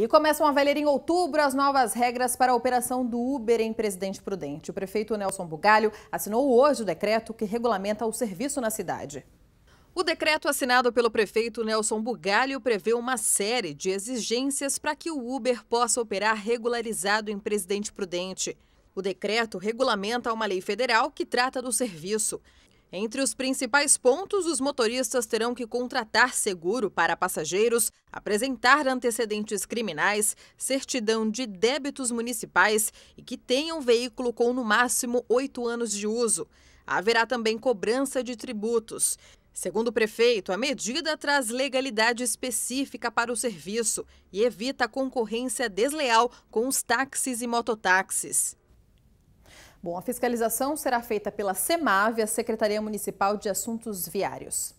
E começam a valer em outubro as novas regras para a operação do Uber em Presidente Prudente. O prefeito Nelson Bugalho assinou hoje o decreto que regulamenta o serviço na cidade. O decreto assinado pelo prefeito Nelson Bugalho prevê uma série de exigências para que o Uber possa operar regularizado em Presidente Prudente. O decreto regulamenta uma lei federal que trata do serviço. Entre os principais pontos, os motoristas terão que contratar seguro para passageiros, apresentar antecedentes criminais, certidão de débitos municipais e que tenham veículo com no máximo oito anos de uso. Haverá também cobrança de tributos. Segundo o prefeito, a medida traz legalidade específica para o serviço e evita a concorrência desleal com os táxis e mototáxis. Bom, a fiscalização será feita pela CEMAV, a Secretaria Municipal de Assuntos Viários.